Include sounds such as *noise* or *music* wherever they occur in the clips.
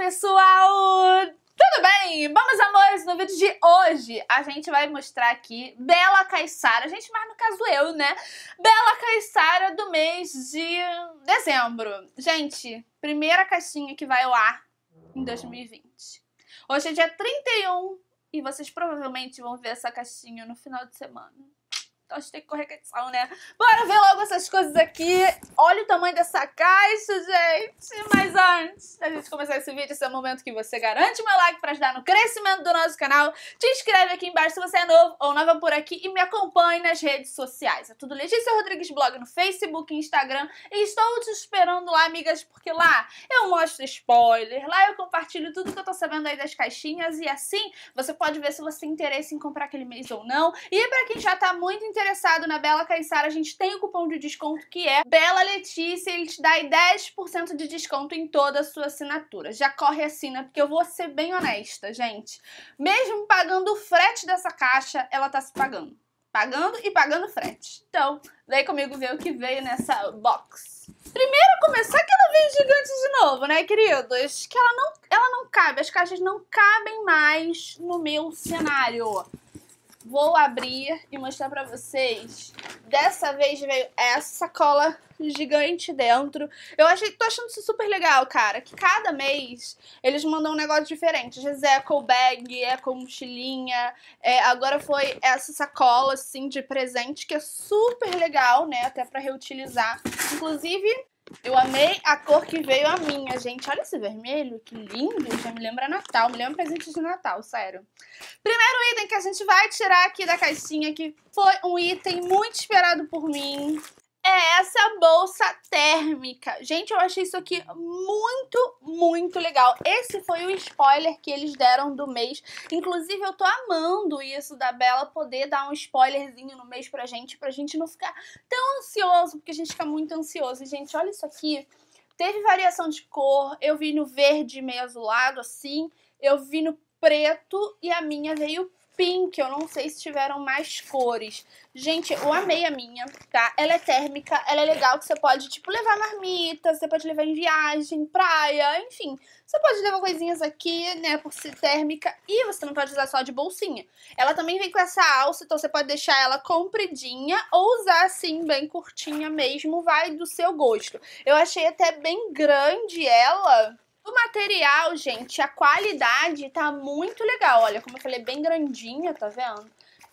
pessoal! Tudo bem? meus amores, no vídeo de hoje a gente vai mostrar aqui Bela Caissara, gente, mas no caso eu, né? Bela Caissara do mês de dezembro. Gente, primeira caixinha que vai ao ar em 2020. Hoje é dia 31 e vocês provavelmente vão ver essa caixinha no final de semana então a gente tem que correr com a edição, né? Bora ver logo essas coisas aqui. Olha o tamanho dessa caixa, gente. Mas antes da gente começar esse vídeo, esse é o momento que você garante o meu like pra ajudar no crescimento do nosso canal. Te inscreve aqui embaixo se você é novo ou nova por aqui e me acompanhe nas redes sociais. É tudo Letícia Rodrigues Blog no Facebook e Instagram. E estou te esperando lá, amigas, porque lá eu mostro spoiler, lá eu compartilho tudo que eu tô sabendo aí das caixinhas e assim você pode ver se você tem interesse em comprar aquele mês ou não. E para quem já tá muito interessado interessado na Bela Caissara, a gente tem o cupom de desconto que é Bela Letícia. Ele te dá 10% de desconto em toda a sua assinatura. Já corre e assina, porque eu vou ser bem honesta, gente. Mesmo pagando o frete dessa caixa, ela tá se pagando. Pagando e pagando frete. Então, vem comigo ver o que veio nessa box. Primeiro, começar que ela veio gigante de novo, né, queridos? Que ela não, ela não cabe, as caixas não cabem mais no meu cenário vou abrir e mostrar pra vocês. Dessa vez veio essa cola gigante dentro. Eu achei, tô achando isso super legal, cara. Que cada mês eles mandam um negócio diferente. Às vezes é eco bag, é com mochilinha. É, agora foi essa sacola, assim, de presente, que é super legal, né? Até pra reutilizar. Inclusive, eu amei a cor que veio a minha, gente. Olha esse vermelho, que lindo. Já me lembra Natal, me lembra presente de Natal, sério. Primeiro item que a gente vai tirar aqui da caixinha, que foi um item muito esperado por mim é essa bolsa térmica. Gente, eu achei isso aqui muito, muito legal. Esse foi o spoiler que eles deram do mês. Inclusive, eu tô amando isso da Bela poder dar um spoilerzinho no mês pra gente, pra gente não ficar tão ansioso, porque a gente fica muito ansioso. E, gente, olha isso aqui. Teve variação de cor, eu vi no verde meio azulado, assim, eu vi no preto e a minha veio pink, eu não sei se tiveram mais cores. Gente, eu amei a minha, tá? Ela é térmica, ela é legal que você pode, tipo, levar marmita, você pode levar em viagem, praia, enfim. Você pode levar coisinhas aqui, né, por ser térmica. E você não pode usar só de bolsinha. Ela também vem com essa alça, então você pode deixar ela compridinha ou usar assim, bem curtinha mesmo, vai do seu gosto. Eu achei até bem grande ela o material, gente, a qualidade tá muito legal. Olha, como eu falei, bem grandinha, tá vendo?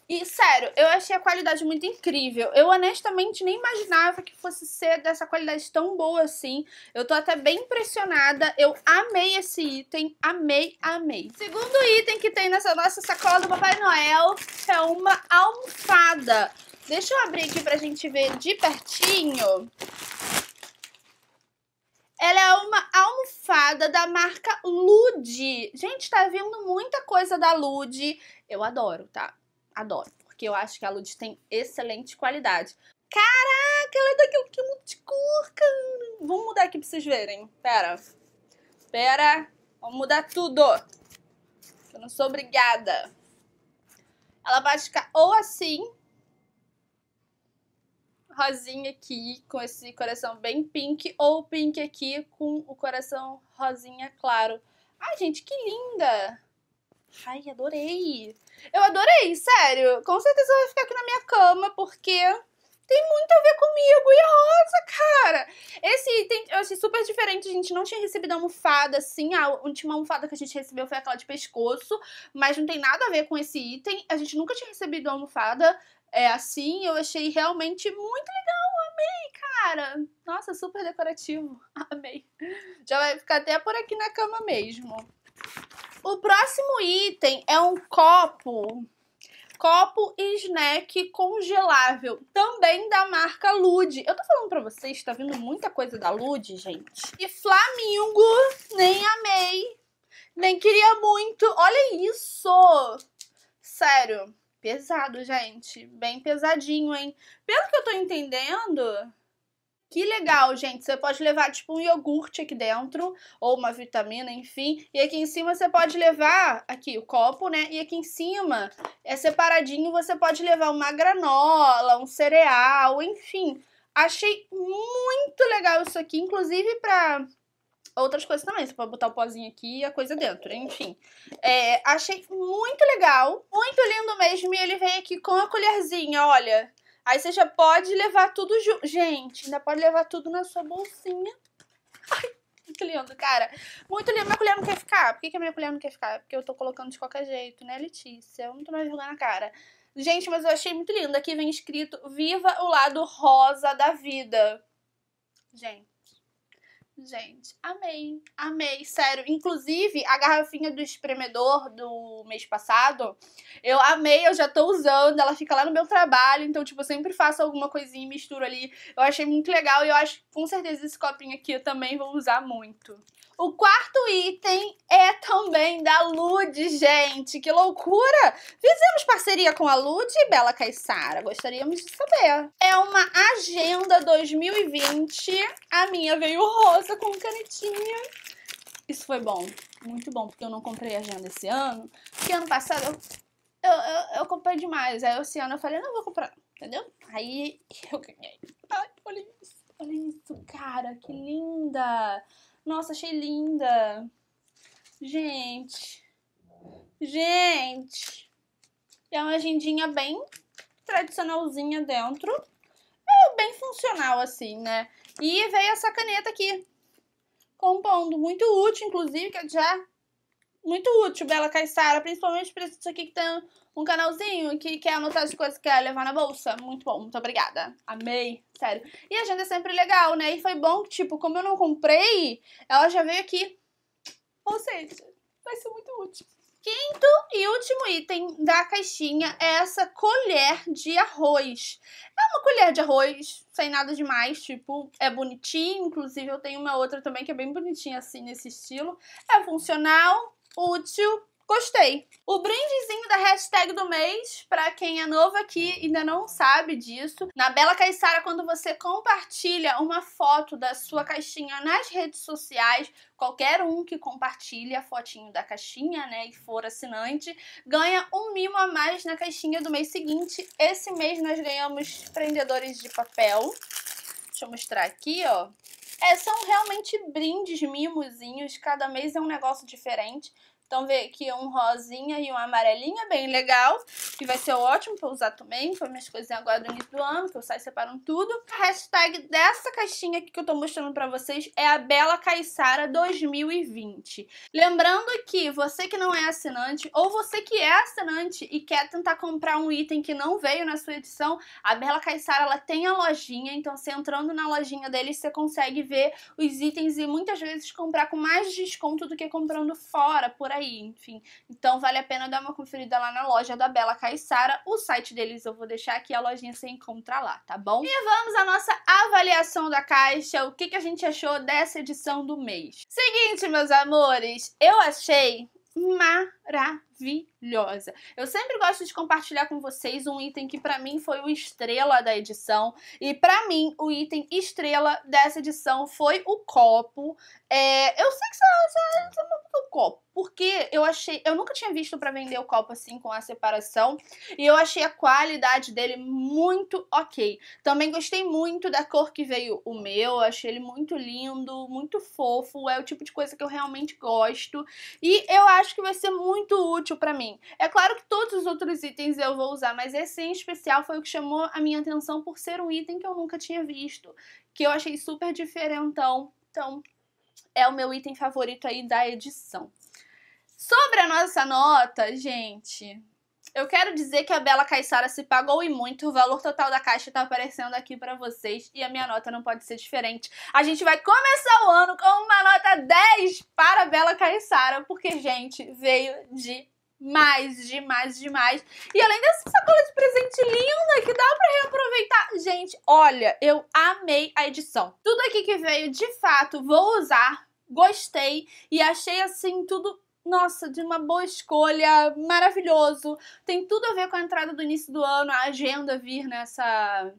E, sério, eu achei a qualidade muito incrível. Eu, honestamente, nem imaginava que fosse ser dessa qualidade tão boa assim. Eu tô até bem impressionada. Eu amei esse item. Amei, amei. Segundo item que tem nessa nossa sacola do Papai Noel é uma almofada. Deixa eu abrir aqui pra gente ver de pertinho. Ela é uma almofada da marca Lude. Gente, tá vindo muita coisa da Lude. Eu adoro, tá? Adoro. Porque eu acho que a Lude tem excelente qualidade. Caraca, ela é daquele que é muito de cor, cara. Vamos mudar aqui pra vocês verem. Pera. Pera. Vamos mudar tudo. Eu não sou obrigada. Ela vai ficar ou assim, rosinha aqui, com esse coração bem pink, ou pink aqui com o coração rosinha claro. Ai, gente, que linda! Ai, adorei! Eu adorei, sério! Com certeza vai ficar aqui na minha cama, porque tem muito a ver comigo. E a rosa, cara! Esse item eu achei super diferente, a gente não tinha recebido almofada assim. A última almofada que a gente recebeu foi aquela de pescoço, mas não tem nada a ver com esse item. A gente nunca tinha recebido almofada é assim, eu achei realmente muito legal, amei, cara. Nossa, super decorativo, *laughs* amei. Já vai ficar até por aqui na cama mesmo. O próximo item é um copo, copo snack congelável, também da marca Lude. Eu tô falando pra vocês, tá vindo muita coisa da Lude, gente. E Flamingo, nem amei, nem queria muito, olha isso, sério. Pesado, gente. Bem pesadinho, hein? Pelo que eu tô entendendo, que legal, gente. Você pode levar tipo um iogurte aqui dentro, ou uma vitamina, enfim. E aqui em cima você pode levar aqui o copo, né? E aqui em cima é separadinho, você pode levar uma granola, um cereal, enfim. Achei muito legal isso aqui, inclusive para outras coisas também. Você pode botar o pozinho aqui e a coisa dentro. Enfim, é, achei muito legal, muito lindo mesmo. E ele vem aqui com a colherzinha, olha. Aí você já pode levar tudo junto. Gente, ainda pode levar tudo na sua bolsinha. *laughs* Ai, muito lindo, cara. Muito lindo. Minha colher não quer ficar. Por que, que a minha colher não quer ficar? Porque eu tô colocando de qualquer jeito, né, Letícia? Eu não tô mais jogando na cara. Gente, mas eu achei muito lindo. Aqui vem escrito Viva o lado rosa da vida. Gente. Gente, amei, amei, sério. Inclusive, a garrafinha do espremedor do mês passado, eu amei, eu já tô usando, ela fica lá no meu trabalho, então, tipo, eu sempre faço alguma coisinha e misturo ali. Eu achei muito legal e eu acho que com certeza esse copinho aqui eu também vou usar muito. O quarto item é também da Lud, gente. Que loucura! Fizemos parceria com a Lud e Bela Caissara. Gostaríamos de saber. É uma agenda 2020. A minha veio rosa com canetinha. Isso foi bom. Muito bom, porque eu não comprei agenda esse ano. Porque ano passado eu, eu, eu, eu comprei demais. Aí esse ano eu falei, não vou comprar. Entendeu? Aí eu ganhei. Ai, olha isso. Olha isso, cara. Que linda. Nossa, achei linda. Gente. Gente. É uma agendinha bem tradicionalzinha dentro. É bem funcional, assim, né? E veio essa caneta aqui. Compondo. Muito útil, inclusive, que já muito útil, Bela Caissara, principalmente para isso aqui que tem um canalzinho que quer anotar as coisas que quer levar na bolsa. Muito bom, muito obrigada. Amei, sério. E a agenda é sempre legal, né? E foi bom que, tipo, como eu não comprei, ela já veio aqui. Ou seja, vai ser muito útil. Quinto e último item da caixinha é essa colher de arroz. É uma colher de arroz, sem nada demais, tipo, é bonitinho. Inclusive, eu tenho uma outra também que é bem bonitinha assim, nesse estilo. É funcional, útil, gostei. O brindezinho da hashtag do mês, para quem é novo aqui e ainda não sabe disso, na Bela Caissara, quando você compartilha uma foto da sua caixinha nas redes sociais, qualquer um que compartilhe a fotinho da caixinha, né, e for assinante, ganha um mimo a mais na caixinha do mês seguinte. Esse mês nós ganhamos prendedores de papel. Deixa eu mostrar aqui, ó. É, são realmente brindes, mimozinhos, cada mês é um negócio diferente. Então, vê que um rosinha e um amarelinho bem legal, que vai ser ótimo pra usar também. Foi minhas coisinhas agora do início do ano, que eu saio separam tudo. A hashtag dessa caixinha aqui que eu tô mostrando pra vocês é a Bela Caissara 2020. Lembrando que você que não é assinante, ou você que é assinante e quer tentar comprar um item que não veio na sua edição, a Bela Caissara, ela tem a lojinha, então você entrando na lojinha deles, você consegue ver os itens e muitas vezes comprar com mais desconto do que comprando fora, por aí enfim. Então vale a pena dar uma conferida lá na loja da Bela Caissara. O site deles eu vou deixar aqui, a lojinha você encontra lá, tá bom? E vamos à nossa avaliação da caixa, o que, que a gente achou dessa edição do mês. Seguinte, meus amores, eu achei uma maravilhosa. Eu sempre gosto de compartilhar com vocês um item que para mim foi o estrela da edição e para mim o item estrela dessa edição foi o copo. É, eu sei que você, o copo, porque eu achei, eu nunca tinha visto para vender o copo assim com a separação e eu achei a qualidade dele muito ok. Também gostei muito da cor que veio o meu, achei ele muito lindo, muito fofo, é o tipo de coisa que eu realmente gosto e eu acho que vai ser muito muito útil para mim. É claro que todos os outros itens eu vou usar, mas esse em especial foi o que chamou a minha atenção por ser um item que eu nunca tinha visto, que eu achei super diferentão. Então, é o meu item favorito aí da edição. Sobre a nossa nota, gente, eu quero dizer que a Bela Caissara se pagou e muito. O valor total da caixa tá aparecendo aqui para vocês e a minha nota não pode ser diferente. A gente vai começar o ano com uma nota 10 para a Bela Caissara, porque, gente, veio de mais, demais, demais. E além dessa sacola de presente linda que dá pra reaproveitar. Gente, olha, eu amei a edição. Tudo aqui que veio, de fato, vou usar. Gostei e achei assim tudo nossa, de uma boa escolha, maravilhoso. Tem tudo a ver com a entrada do início do ano, a agenda vir nessa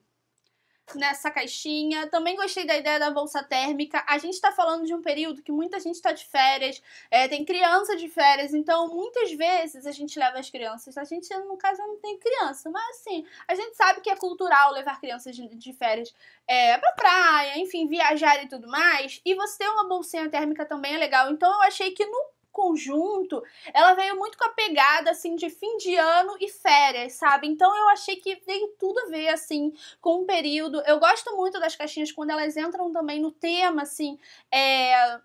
nessa caixinha. Também gostei da ideia da bolsa térmica. A gente tá falando de um período que muita gente tá de férias, é, tem criança de férias, então muitas vezes a gente leva as crianças. A gente, no caso, não tem criança, mas assim, a gente sabe que é cultural levar crianças de, de férias é, pra praia, enfim, viajar e tudo mais. E você ter uma bolsinha térmica também é legal. Então eu achei que no conjunto, ela veio muito com a pegada, assim, de fim de ano e férias, sabe? Então eu achei que veio tudo a ver, assim, com o um período. Eu gosto muito das caixinhas quando elas entram também no tema, assim, é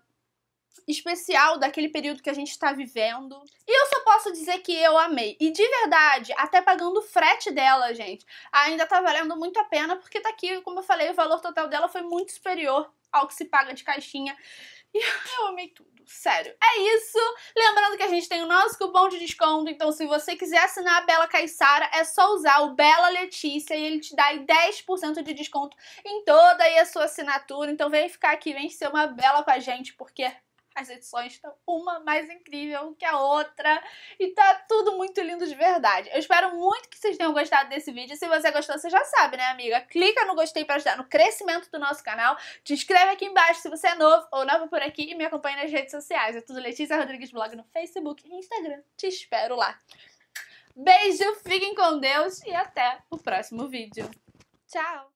especial daquele período que a gente está vivendo. E eu só posso dizer que eu amei. E de verdade, até pagando o frete dela, gente, ainda tá valendo muito a pena, porque tá aqui, como eu falei, o valor total dela foi muito superior ao que se paga de caixinha *laughs* eu amei tudo. Sério, é isso. Lembrando que a gente tem o nosso cupom de desconto, então se você quiser assinar a Bela Caissara, é só usar o Bela Letícia e ele te dá 10% de desconto em toda a sua assinatura. Então vem ficar aqui, vem ser uma bela com a gente, porque as edições estão uma mais incrível que a outra e tá tudo muito de verdade. Eu espero muito que vocês tenham gostado desse vídeo. Se você gostou, você já sabe, né, amiga? Clica no gostei pra ajudar no crescimento do nosso canal. Te inscreve aqui embaixo se você é novo ou nova por aqui e me acompanha nas redes sociais. É tudo Letícia Rodrigues Blog no Facebook e Instagram. Te espero lá. Beijo, fiquem com Deus e até o próximo vídeo. Tchau!